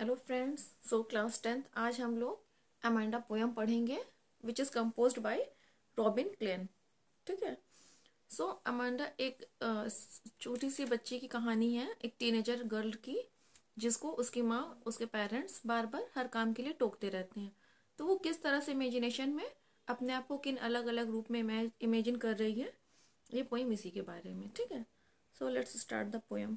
Hello friends so class tenth आज हम लोग अमांडा पोएम पढ़ेंगे which is compose by Robin Klein ठीक है सो so, अमांडा एक छोटी सी बच्ची की कहानी है एक टीनेजर गर्ल की जिसको उसकी माँ उसके पेरेंट्स बार बार हर काम के लिए टोकते रहते हैं तो वो किस तरह से इमेजिनेशन में अपने आप को किन अलग अलग रूप में इमेजिन कर रही है ये पोइम इसी के बारे में ठीक है so let's start the poem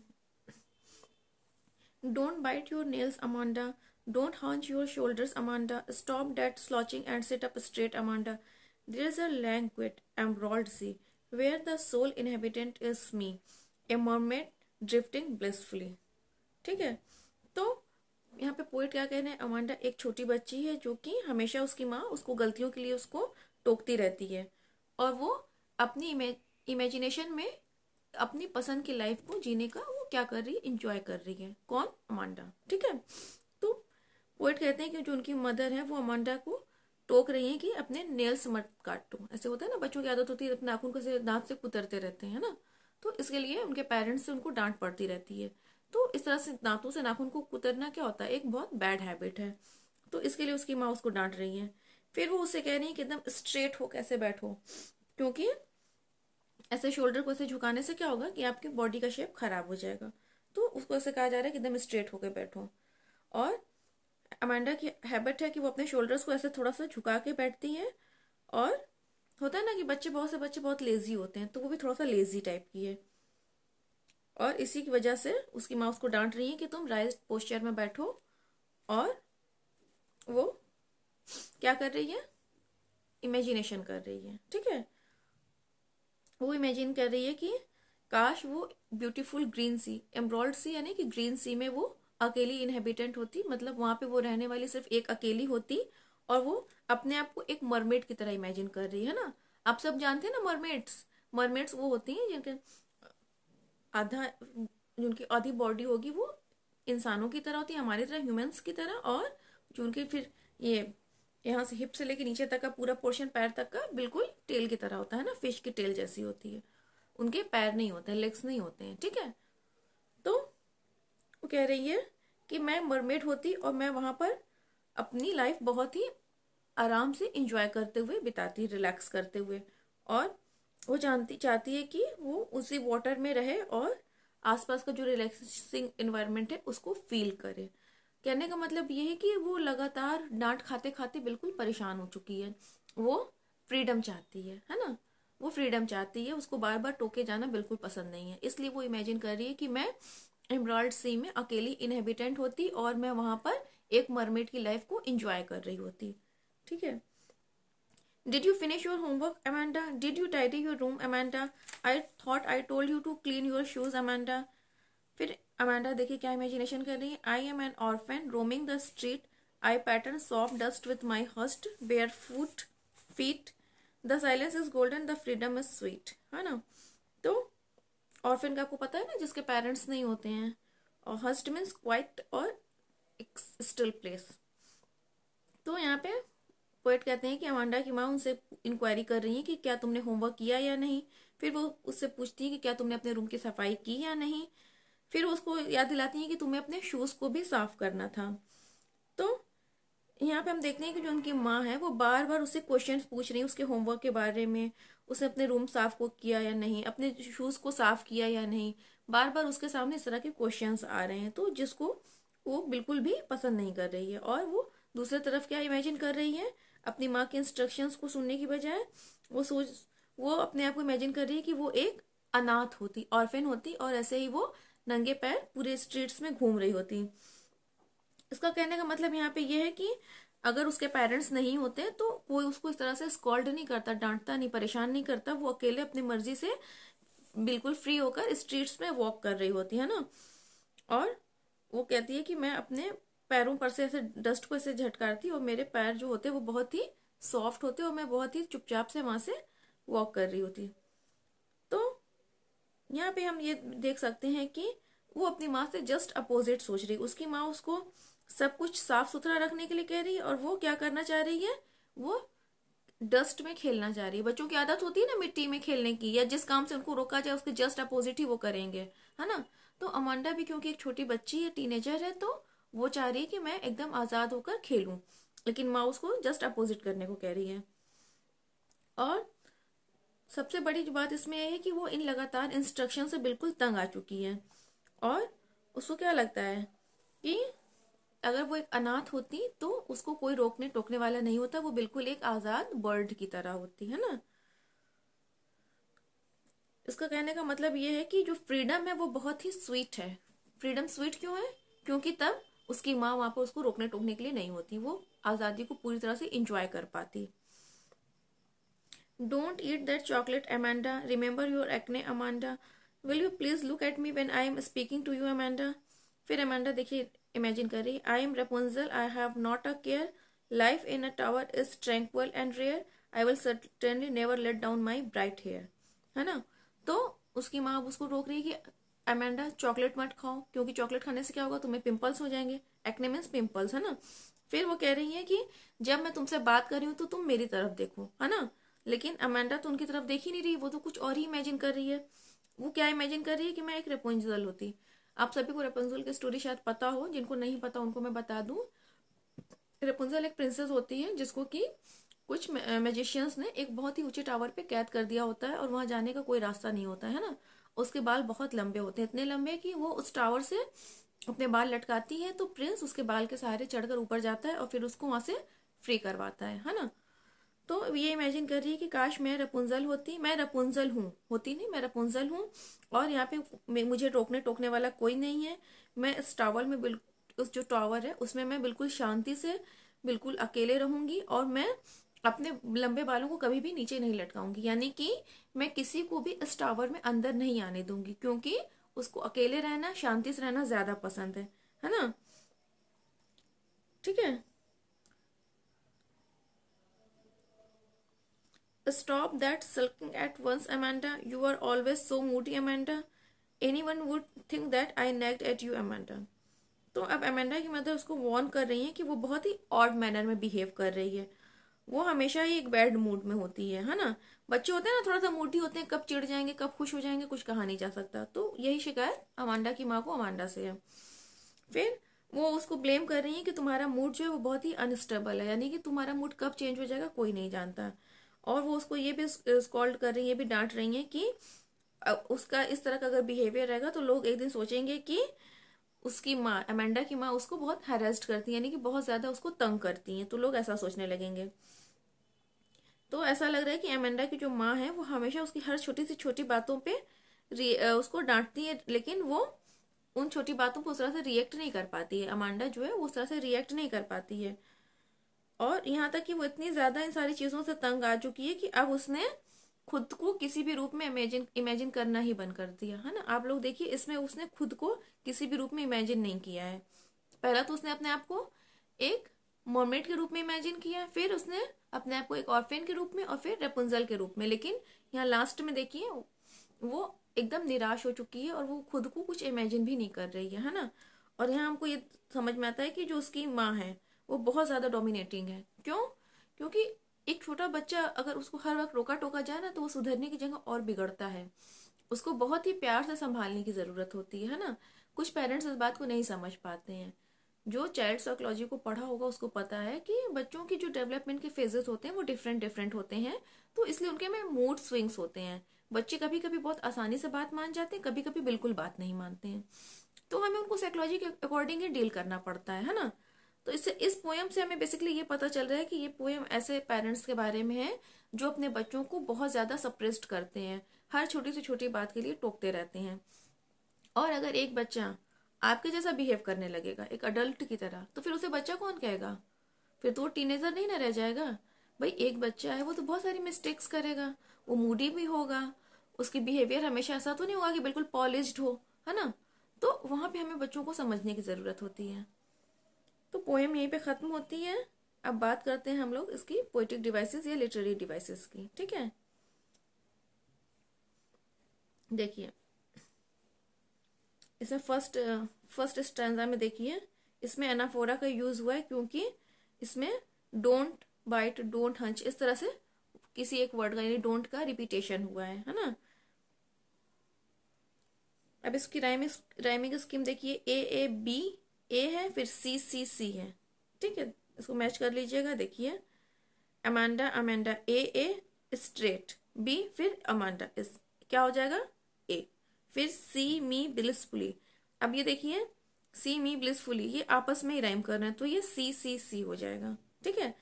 don't bite your nails Amanda don't hunch your shoulders Amanda stop that slouching and sit up straight Amanda there is a languid emerald sea where the sole inhabitant is me a mermaid drifting blissfully ठीक है तो यहाँ पे poet क्या कह रहे हैं Amanda एक छोटी बच्ची है जो कि हमेशा उसकी माँ उसको गलतियों के लिए उसको टोकती रहती है और वो अपनी इमेजिनेशन में अपनी पसंद की लाइफ को जीने का वो क्या कर रही है इंजॉय कर रही है कौन अमांडा ठीक है तो पोइट कहते हैं कि जो उनकी मदर है वो अमांडा को टोक रही है कि अपने नेल्स मत काटो ऐसे होता है ना बच्चों की आदत होती है अपने नाखून से दांत से कुतरते रहते हैं ना तो इसके लिए उनके पेरेंट्स से उनको डांट पड़ती रहती है तो इस तरह से दांतों से नाखून को कुतरना क्या होता है एक बहुत बैड हैबिट है तो इसके लिए उसकी माँ उसको डांट रही है फिर वो उससे कह रही है कि एकदम स्ट्रेट हो कैसे बैठो क्योंकि ऐसे शोल्डर को ऐसे झुकाने से क्या होगा कि आपकी बॉडी का शेप खराब हो जाएगा तो उसको ऐसे कहा जा रहा है कि एकदम स्ट्रेट होकर बैठो और अमेंडा की हैबिट है कि वो अपने शोल्डर्स को ऐसे थोड़ा सा झुका के बैठती हैं और होता है ना कि बच्चे बहुत से बच्चे बहुत लेजी होते हैं तो वो भी थोड़ा सा लेजी टाइप की है और इसी की वजह से उसकी माँ उसको डांट रही है कि तुम राइज पोस्चर में बैठो और वो क्या कर रही है इमेजिनेशन कर रही है ठीक है वो इमेजिन कर रही है कि काश वो ब्यूटीफुल ग्रीन सी एम्ब्रॉयड सी यानी कि ग्रीन सी में वो अकेली इनहेबिटेंट होती मतलब वहाँ पे वो रहने वाली सिर्फ एक अकेली होती और वो अपने आप को एक मरमेड की तरह इमेजिन कर रही है ना आप सब जानते हैं ना मरमेड्स मरमेड्स वो होती हैं जिनके आधा जिनकी आधी बॉडी होगी वो इंसानों की तरह होती है हमारी तरह ह्यूमन्स की तरह और जो उनके फिर ये यहाँ से हिप से लेके नीचे तक का पूरा पोर्शन पैर तक का बिल्कुल टेल की तरह होता है ना फिश की टेल जैसी होती है उनके पैर नहीं होते हैं लेग्स नहीं होते हैं ठीक है तो वो कह रही है कि मैं मरमेड होती और मैं वहाँ पर अपनी लाइफ बहुत ही आराम से इंजॉय करते हुए बिताती रिलैक्स करते हुए और वो जानती चाहती है कि वो उसी वाटर में रहे और आसपास का जो रिलैक्सिंग इन्वायरमेंट है उसको फील करे कहने का मतलब ये है कि वो लगातार डांट खाते खाते बिल्कुल परेशान हो चुकी है वो फ्रीडम चाहती है है ना वो फ्रीडम चाहती है उसको बार बार टोके जाना बिल्कुल पसंद नहीं है इसलिए वो इमेजिन कर रही है कि मैं एम्ब्रॉयड सी में अकेली इनहेबिटेंट होती और मैं वहाँ पर एक मरमेड की लाइफ को इंजॉय कर रही होती ठीक है did you finish your homework Amanda did you tidy your room Amanda I thought I told you to clean your shoes Amanda फिर अमांडा देखिए क्या इमेजिनेशन कर रही है I am an orphan roaming the street I pattern soft dust with my hushed bare foot feet the silence is golden the freedom is sweet है ना तो orphan का आपको पता है ना जिसके पेरेंट्स नहीं होते हैं और हस्ट मीन्स क्वाइट और स्टिल प्लेस तो यहाँ पे पोइट कहते हैं कि अमांडा की माँ उनसे इंक्वायरी कर रही है कि क्या तुमने होमवर्क किया या नहीं फिर वो उससे पूछती है कि क्या तुमने अपने रूम की सफाई की या नहीं फिर उसको याद दिलाती हैं कि तुम्हें अपने शूज़ को भी साफ़ करना था तो यहाँ पे हम देखते हैं कि जो उनकी माँ है वो बार बार उससे क्वेश्चन पूछ रही है उसके होमवर्क के बारे में उसने अपने रूम साफ को किया या नहीं अपने शूज़ को साफ़ किया या नहीं बार बार उसके सामने इस तरह के क्वेश्चन आ रहे हैं तो जिसको वो बिल्कुल भी पसंद नहीं कर रही है और वो दूसरे तरफ क्या इमेजिन कर रही है अपनी माँ के इंस्ट्रक्शंस को सुनने की बजाय वो सोच वो अपने आप को इमेजिन कर रही है कि वो एक अनाथ होती ऑर्फेन होती और ऐसे ही वो नंगे पैर पूरे स्ट्रीट्स में घूम रही होती इसका कहने का मतलब यहाँ पे यह है कि अगर उसके पेरेंट्स नहीं होते तो कोई उसको इस तरह से स्कॉल्ड नहीं करता डांटता नहीं परेशान नहीं करता वो अकेले अपनी मर्जी से बिल्कुल फ्री होकर स्ट्रीट्स में वॉक कर रही होती है ना और वो कहती है कि मैं अपने पैरों पर से ऐसे डस्ट को ऐसे झटकारती और मेरे पैर जो होते वो बहुत ही सॉफ्ट होते और मैं बहुत ही चुपचाप से वहाँ से वॉक कर रही होती तो यहाँ पे हम ये देख सकते हैं कि वो अपनी माँ से जस्ट अपोजिट सोच रही उसकी माँ उसको सब कुछ साफ सुथरा रखने के लिए कह रही है और वो क्या करना चाह रही है वो डस्ट में खेलना चाह रही है बच्चों की आदत होती है ना मिट्टी में खेलने की या जिस काम से उनको रोका जाए उसके जस्ट अपोजिट ही वो करेंगे है ना तो अमांडा भी क्योंकि एक छोटी बच्ची है टीनेजर है तो वो चाह रही है कि मैं एकदम आज़ाद होकर खेलूं लेकिन माँ उसको जस्ट अपोजिट करने को कह रही है और सबसे बड़ी बात इसमें यह है कि वो इन लगातार इंस्ट्रक्शन से बिल्कुल तंग आ चुकी है और उसको क्या लगता है कि अगर वो एक अनाथ होती तो उसको कोई रोकने टोकने वाला नहीं होता वो बिल्कुल एक आज़ाद बर्ड की तरह होती है ना इसका कहने का मतलब ये है कि जो फ्रीडम है वो बहुत ही स्वीट है फ्रीडम स्वीट क्यों है क्योंकि तब उसकी माँ वहां पर उसको रोकने टोकने के लिए नहीं होती वो आज़ादी को पूरी तरह से इंजॉय कर पाती don't eat that chocolate Amanda remember your acne Amanda will you please look at me when I am speaking to you Amanda फिर अमांडा देखिए इमेजिन कर रही I am Rapunzel I have not a care life in a tower is tranquil and rare I will certainly never let down my bright hair है ना तो उसकी माँ अब उसको रोक रही है कि अमांडा चॉकलेट मत खाओ क्योंकि चॉकलेट खाने से क्या होगा तुम्हें पिंपल्स हो जाएंगे एक्ने मीन्स पिंपल्स है ना फिर वो कह रही है कि जब मैं तुमसे बात कर रही हूँ तो तुम मेरी तरफ देखो है ना लेकिन अमांडा तो उनकी तरफ देख ही नहीं रही वो तो कुछ और ही इमेजिन कर रही है वो क्या इमेजिन कर रही है कि मैं एक रेपोंजल होती आप सभी को रेपोंजल की स्टोरी शायद पता हो जिनको नहीं पता उनको मैं बता दूं रेपुंजल एक प्रिंसेस होती है जिसको कि कुछ मैजिशियंस ने एक बहुत ही ऊंचे टावर पे कैद कर दिया होता है और वहां जाने का कोई रास्ता नहीं होता है ना उसके बाल बहुत लंबे होते हैं इतने लंबे कि वो उस टावर से अपने बाल लटकाती है तो प्रिंस उसके बाल के सहारे चढ़कर ऊपर जाता है और फिर उसको वहां से फ्री करवाता है है ना तो ये इमेजिन कर रही है कि काश मैं रपुंजल होती मैं रपुंजल हूँ होती नहीं मैं रपुंजल हूँ और यहाँ पे मुझे टोकने टोकने वाला कोई नहीं है मैं इस टावर में उस जो टावर है उसमें मैं बिल्कुल शांति से बिल्कुल अकेले रहूंगी और मैं अपने लंबे बालों को कभी भी नीचे नहीं लटकाऊंगी यानी कि मैं किसी को भी इस टावर में अंदर नहीं आने दूंगी क्योंकि उसको अकेले रहना शांति से रहना ज्यादा पसंद है है ना ठीक है Stop that sulking at once, Amanda. You are always so moody, Amanda. Anyone would think that I nagged at you, Amanda. तो अब अमेंडा की मदर उसको वार्न कर रही है कि वो बहुत ही ऑड मैनर में बिहेव कर रही है वो हमेशा ही एक बैड मूड में होती है है ना बच्चे होते हैं ना थोड़ा सा मोटी होते हैं कब चिढ़ जाएंगे कब खुश हो जाएंगे कुछ कहा नहीं जा सकता तो यही शिकायत अमांडा की माँ को अमांडा से है फिर वो उसको ब्लेम कर रही है कि तुम्हारा मूड जो है वो बहुत ही अनस्टेबल है यानी कि तुम्हारा मूड कब चेंज हो जाएगा कोई नहीं जानता है और वो उसको ये भी स्कॉल्ड कर रही है ये भी डांट रही है कि उसका इस तरह का अगर बिहेवियर रहेगा तो लोग एक दिन सोचेंगे कि उसकी माँ अमेंडा की माँ उसको बहुत हैरेस्ट करती है यानी कि बहुत ज़्यादा उसको तंग करती है तो लोग ऐसा सोचने लगेंगे तो ऐसा लग रहा है कि अमेंडा की जो माँ है वो हमेशा उसकी हर छोटी सी छोटी बातों पर उसको डांटती है लेकिन वो उन छोटी बातों को उस तरह से रिएक्ट नहीं कर पाती है अमांडा जो है वो उस तरह से रिएक्ट नहीं कर पाती है और यहाँ तक कि वो इतनी ज़्यादा इन सारी चीज़ों से तंग आ चुकी है कि अब उसने खुद को किसी भी रूप में इमेजिन इमेजिन करना ही बंद कर दिया है ना आप लोग देखिए इसमें उसने खुद को किसी भी रूप में इमेजिन नहीं किया है पहला तो उसने अपने आप को एक मोमेट के रूप में इमेजिन किया फिर उसने अपने आप को एक ऑर्फेन के रूप में और फिर रेपुंजल के रूप में लेकिन यहाँ लास्ट में देखिए वो एकदम निराश हो चुकी है और वो खुद को कुछ इमेजिन भी नहीं कर रही है है ना और यहाँ हमको ये समझ में आता है कि जो उसकी माँ है वो बहुत ज़्यादा डोमिनेटिंग है क्यों क्योंकि एक छोटा बच्चा अगर उसको हर वक्त रोका टोका जाए ना तो वो सुधरने की जगह और बिगड़ता है उसको बहुत ही प्यार से संभालने की ज़रूरत होती है ना कुछ पेरेंट्स इस बात को नहीं समझ पाते हैं जो चाइल्ड साइकोलॉजी को पढ़ा होगा उसको पता है कि बच्चों की जो डेवलपमेंट के फेजेस होते हैं वो डिफरेंट डिफरेंट होते हैं तो इसलिए उनके में मूड स्विंग्स होते हैं बच्चे कभी कभी बहुत आसानी से बात मान जाते हैं कभी कभी बिल्कुल बात नहीं मानते हैं तो हमें उनको साइकोलॉजी के अकॉर्डिंग ही डील करना पड़ता है है ना तो इससे इस पोएम से हमें बेसिकली ये पता चल रहा है कि ये पोएम ऐसे पेरेंट्स के बारे में है जो अपने बच्चों को बहुत ज़्यादा सप्रेस्ड करते हैं हर छोटी से छोटी बात के लिए टोकते रहते हैं और अगर एक बच्चा आपके जैसा बिहेव करने लगेगा एक अडल्ट की तरह तो फिर उसे बच्चा कौन कहेगा फिर तो वो टीनेजर नहीं ना रह जाएगा भाई एक बच्चा है वो तो बहुत सारी मिस्टेक्स करेगा वो मूडी भी होगा उसकी बिहेवियर हमेशा ऐसा तो नहीं होगा कि बिल्कुल पॉलिश्ड हो है ना तो वहाँ पे हमें बच्चों को समझने की ज़रूरत होती है तो पोएम यहीं पे ख़त्म होती है अब बात करते हैं हम लोग इसकी पोइटिक डिवाइसेस या लिटरेरी डिवाइसेस की ठीक है देखिए इसमें फर्स्ट फर्स्ट स्टैंडा में देखिए इसमें एनाफोरा का यूज़ हुआ है क्योंकि इसमें डोंट बाइट डोंट हंच इस तरह से किसी एक वर्ड का यानी डोंट का रिपीटेशन हुआ है है ना अब इसकी राइमिंग राइमिंग स्कीम देखिए ए ए बी ए है फिर सी सी सी है ठीक है इसको मैच कर लीजिएगा देखिए Amanda Amanda A A straight B फिर अमांडा इस क्या हो जाएगा ए फिर सी मी ब्लिसफुली अब ये देखिए सी मी ब्लिसफुली ये आपस में ही राइम कर रहे हैं तो ये सी सी सी हो जाएगा ठीक है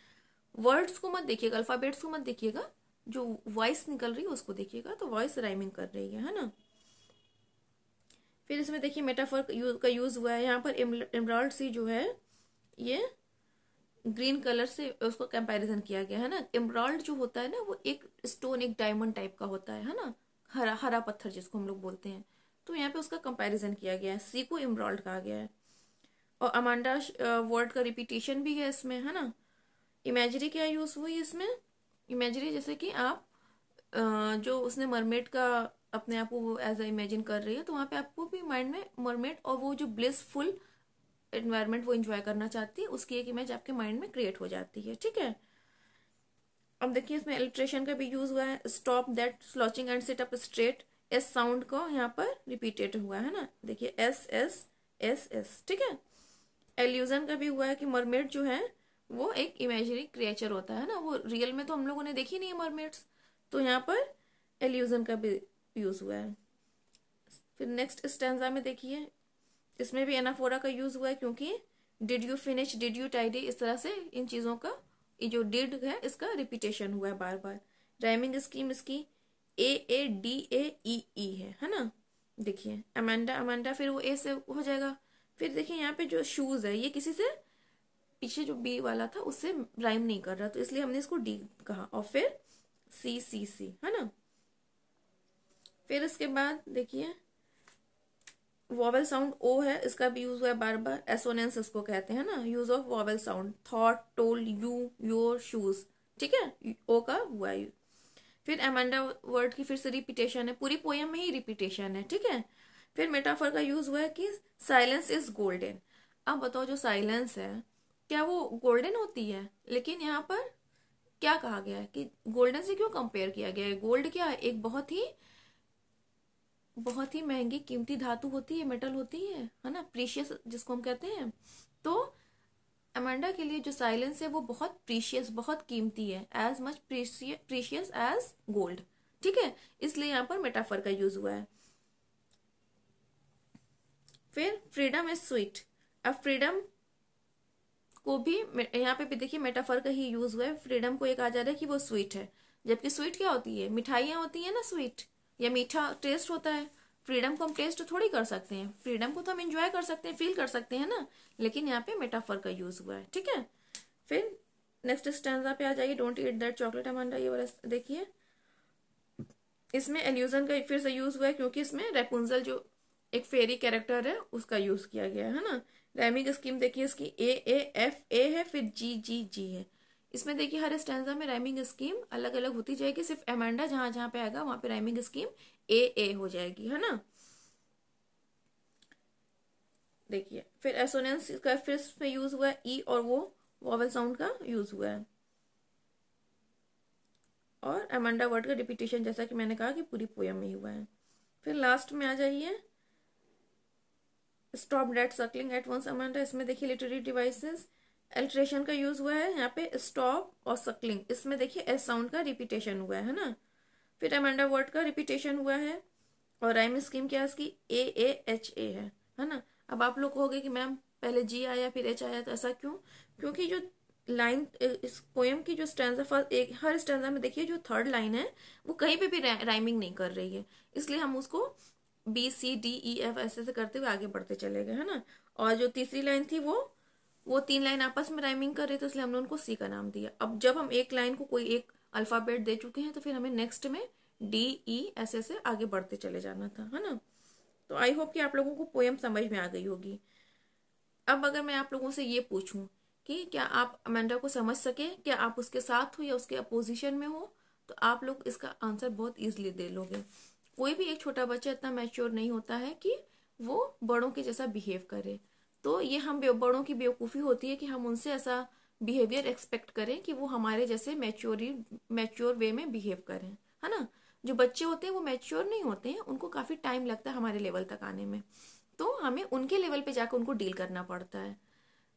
वर्ड्स को मत देखिएगा अल्फ़ाबेट्स को मत देखिएगा जो वॉइस निकल रही है उसको देखिएगा तो वॉइस राइमिंग कर रही है है ना फिर इसमें देखिए मेटाफर का यूज़ हुआ है यहाँ पर एम्ब्रॉयड सी जो है ये ग्रीन कलर से उसको कंपैरिजन किया गया है ना एम्ब्रॉयड जो होता है ना वो एक स्टोन एक डायमंड टाइप का होता है है ना हरा हरा पत्थर जिसको हम लोग बोलते हैं तो यहाँ पे उसका कंपैरिजन किया गया है सी को एम्ब्रॉयड कहा गया है और अमांडा वर्ड का रिपीटेशन भी है इसमें है ना इमेजरी क्या यूज़ हुई इसमें इमेजरी जैसे कि आप जो उसने मरमेड का अपने आप को वो एज अ इमेजिन कर रही है तो वहाँ पे आपको भी माइंड में मरमेड और वो जो ब्लिसफुल एनवायरनमेंट वो एंजॉय करना चाहती है उसकी एक इमेज आपके माइंड में क्रिएट हो जाती है ठीक है अब देखिए इसमें एलिट्रेशन का भी यूज हुआ है stop that slouching and sit up straight s sound को यहाँ पर रिपीटेड हुआ है ना देखिए एस एस एस एस ठीक है एल्यूजन का भी हुआ है कि मरमेड जो है वो एक इमेजरी क्रिएचर होता है ना वो रियल में तो हम लोगों ने देखी नहीं है मरमेड्स तो यहाँ पर एल्यूजन का भी यूज़ हुआ है फिर नेक्स्ट स्टेंजा में देखिए इसमें भी एनाफोरा का यूज़ हुआ है क्योंकि did you finish did you tidy इस तरह से इन चीज़ों का ये जो डिड है इसका रिपीटेशन हुआ है बार बार राइमिंग स्कीम इसकी ए ए डी ए ई ई है है ना देखिए अमांडा अमांडा फिर वो ए से हो जाएगा फिर देखिए यहाँ पे जो शूज़ है ये किसी से पीछे जो बी वाला था उससे राइम नहीं कर रहा तो इसलिए हमने इसको डी कहा और फिर सी सी सी है ना फिर इसके बाद देखिए वॉवल साउंड ओ है इसका भी यूज हुआ है बार बार एसोनेंस इसको कहते हैं ना use of vowel sound thought told you your shoes ठीक है ओ का हुआ है फिर एमेंडा वर्ड की फिर से रिपीटेशन है पूरी पोयम में ही रिपीटेशन है ठीक है फिर मेटाफर का यूज हुआ है कि साइलेंस इज गोल्डन अब बताओ जो साइलेंस है क्या वो गोल्डन होती है लेकिन यहाँ पर क्या कहा गया है कि गोल्डन से क्यों कंपेयर किया गया है गोल्ड क्या है एक बहुत ही बहुत ही महंगी कीमती धातु होती है मेटल होती है है ना प्रीशियस जिसको हम कहते हैं तो अमेंडा के लिए जो साइलेंस है वो बहुत प्रीशियस बहुत कीमती है as much precious as gold ठीक है इसलिए यहाँ पर मेटाफर का यूज हुआ है फिर फ्रीडम इज स्वीट अब फ्रीडम को भी यहाँ पे भी देखिए मेटाफर का ही यूज हुआ है फ्रीडम को एक आ जा रहा है कि वो स्वीट है जबकि स्वीट क्या होती है मिठाइयाँ होती है ना स्वीट या मीठा टेस्ट होता है फ्रीडम को हम टेस्ट थोड़ी कर सकते हैं फ्रीडम को तो हम इंजॉय कर सकते हैं फील कर सकते हैं ना लेकिन यहाँ पे मेटाफर का यूज हुआ है ठीक है फिर नेक्स्ट स्टैंडा पे आ जाइए don't eat that chocolate Amanda ये वाला देखिए इसमें एल्यूजन का फिर से यूज हुआ है क्योंकि इसमें रेपुंजल जो एक फेरी कैरेक्टर है उसका यूज किया गया है ना रैमिक स्कीम देखिए इसकी ए ए एफ ए है फिर जी जी जी है इसमें देखिए हर स्टेंजा में राइमिंग स्कीम अलग अलग होती जाएगी सिर्फ एमेंडा जहां जहां पे आएगा वहां पे राइमिंग स्कीम ए ए हो जाएगी है ना देखिए फिर एसोनेंस का फिर इसमें यूज हुआ है ई e और वो वॉवल साउंड का यूज हुआ है और एमेंडा वर्ड का रिपीटेशन जैसा कि मैंने कहा कि पूरी पोयम में हुआ है फिर लास्ट में आ जाइए stop that sulking at once Amanda इसमें देखिए लिटरेरी डिवाइसेस अल्ट्रेशन का यूज हुआ है यहाँ पे स्टॉप और सकलिंग इसमें देखिए एस साउंड का रिपीटेशन हुआ है ना फिर एमेंडा वर्ड का रिपीटेशन हुआ है और राइम स्कीम क्या इसकी ए ए एच ए है है ना अब आप लोग कहोगे कि मैम पहले जी आया फिर एच आया तो ऐसा क्यों क्योंकि जो लाइन इस पोएम की जो स्टैंडा फर्स्ट एक हर स्टैंडा में देखिए जो थर्ड लाइन है वो कहीं पे भी रा, राइमिंग नहीं कर रही है इसलिए हम उसको B C D E F ऐसे ऐसे करते हुए आगे बढ़ते चले गए है ना और जो तीसरी लाइन थी वो वो तीन लाइन आपस में राइमिंग कर रहे थे इसलिए हमने उनको सी का नाम दिया अब जब हम एक लाइन को कोई एक अल्फ़ाबेट दे चुके हैं तो फिर हमें नेक्स्ट में डी ई ऐसे ऐसे आगे बढ़ते चले जाना था है ना तो आई होप कि आप लोगों को पोएम समझ में आ गई होगी अब अगर मैं आप लोगों से ये पूछूं कि क्या आप अमेंडा को समझ सके क्या आप उसके साथ हो या उसके अपोजिशन में हो तो आप लोग इसका आंसर बहुत ईजिली दे लोगे कोई भी एक छोटा बच्चा इतना मैच्योर नहीं होता है कि वो बड़ों के जैसा बिहेव करे तो ये हम बड़ों की बेवकूफ़ी होती है कि हम उनसे ऐसा बिहेवियर एक्सपेक्ट करें कि वो हमारे जैसे मैच्योरी मैच्योर वे में बिहेव करें है ना जो बच्चे होते हैं वो मैच्योर नहीं होते हैं उनको काफ़ी टाइम लगता है हमारे लेवल तक आने में तो हमें उनके लेवल पे जाकर उनको डील करना पड़ता है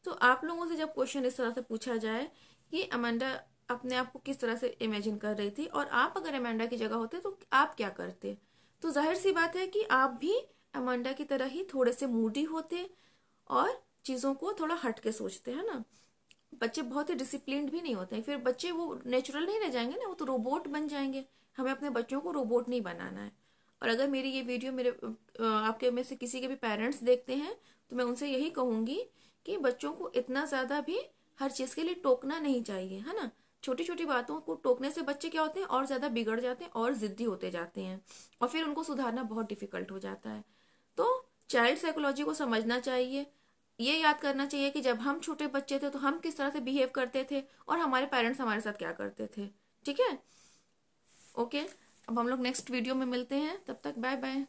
तो आप लोगों से जब क्वेश्चन इस तरह से पूछा जाए कि अमेंडा अपने आप को किस तरह से इमेजिन कर रही थी और आप अगर अमेंडा की जगह होते तो आप क्या करते तो जाहिर सी बात है कि आप भी अमेंडा की तरह ही थोड़े से मूडी होते और चीज़ों को थोड़ा हट के सोचते हैं ना बच्चे बहुत ही डिसिप्लिन भी नहीं होते हैं फिर बच्चे वो नेचुरल नहीं रह जाएंगे ना वो तो रोबोट बन जाएंगे हमें अपने बच्चों को रोबोट नहीं बनाना है और अगर मेरी ये वीडियो मेरे आपके में से किसी के भी पेरेंट्स देखते हैं तो मैं उनसे यही कहूँगी कि बच्चों को इतना ज़्यादा भी हर चीज़ के लिए टोकना नहीं चाहिए है ना छोटी छोटी बातों को टोकने से बच्चे क्या होते हैं और ज़्यादा बिगड़ जाते हैं और ज़िद्दी होते जाते हैं और फिर उनको सुधारना बहुत डिफिकल्ट हो जाता है तो चाइल्ड साइकोलॉजी को समझना चाहिए ये याद करना चाहिए कि जब हम छोटे बच्चे थे तो हम किस तरह से बिहेव करते थे और हमारे पेरेंट्स हमारे साथ क्या करते थे ठीक है ओके अब हम लोग नेक्स्ट वीडियो में मिलते हैं तब तक बाय बाय